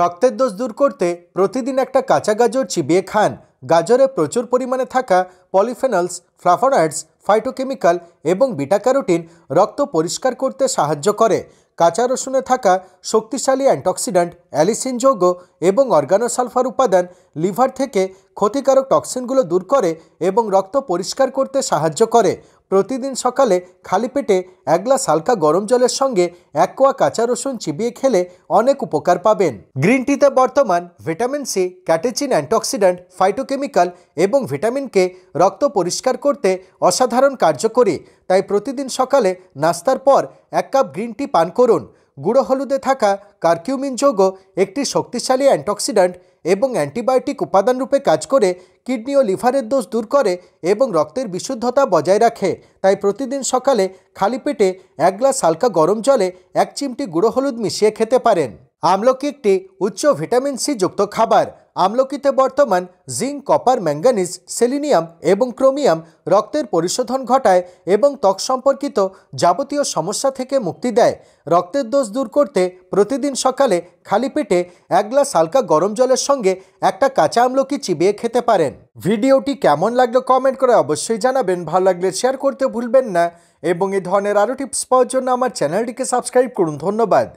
রক্তের দোষ দূর করতে প্রতিদিন একটা কাঁচা গাজর চিবিয়ে খান গাজরে প্রচুর পরিমাণে থাকা পলিফেনলস ফ্লাফোনাইডস ফাইটোকেমিক্যাল এবং বিটাক্যারোটিন রক্ত পরিষ্কার করতে সাহায্য করে কাঁচা রসুনে থাকা শক্তিশালী অ্যান্টঅক্সিডেন্ট অ্যালিসিন যৌগ এবং অর্গানোসালফার উপাদান লিভার থেকে ক্ষতিকারক টক্সিনগুলো দূর করে এবং রক্ত পরিষ্কার করতে সাহায্য করে প্রতিদিন সকালে খালি পেটে এক গ্লাস হালকা গরম জলের সঙ্গে এক কোয়া কাঁচা রসুন চিবিয়ে খেলে অনেক উপকার পাবেন গ্রিন টিতে বর্তমান vitamin C catechin antioxidant phytochemical এবং ভিটামিনকে রক্ত পরিষ্কার করতে অসাধারণ কার্যকরী তাই প্রতিদিন সকালে নাস্তার পর এক কাপ গ্রিন টি পান করুন গুঁড়ো হলুদে থাকা কার্কিউমিন যোগ একটি শক্তিশালী অ্যান্টিঅক্সিডেন্ট এবং অ্যান্টিবায়োটিক উপাদান রূপে কাজ করে কিডনি ও লিভারের দোষ দূর করে এবং রক্তের বিশুদ্ধতা বজায় রাখে তাই প্রতিদিন সকালে খালি পেটে এক গ্লাস হালকা গরম জলে এক চিমটি গুঁড়ো হলুদ মিশিয়ে খেতে পারেন আমলকি একটি উচ্চ ভিটামিন সি যুক্ত খাবার আমলকিতে বর্তমান জিঙ্ক কপার ম্যাঙ্গানিজ সেলিনিয়াম এবং ক্রোমিয়াম রক্তের পরিশোধন ঘটায় এবং ত্বক সম্পর্কিত যাবতীয় সমস্যা থেকে মুক্তি দেয় রক্তের দোষ দূর করতে প্রতিদিন সকালে খালি পেটে এক গ্লাস হালকা গরম জলের সঙ্গে একটা কাঁচা আমলকি চিবিয়ে খেতে পারেন ভিডিওটি কেমন লাগলো কমেন্ট করে অবশ্যই জানাবেন ভালো লাগলে শেয়ার করতে ভুলবেন না এবং এই ধরনের আরও টিপস পাওয়ার জন্য আমার চ্যানেলটিকে সাবস্ক্রাইব করুন ধন্যবাদ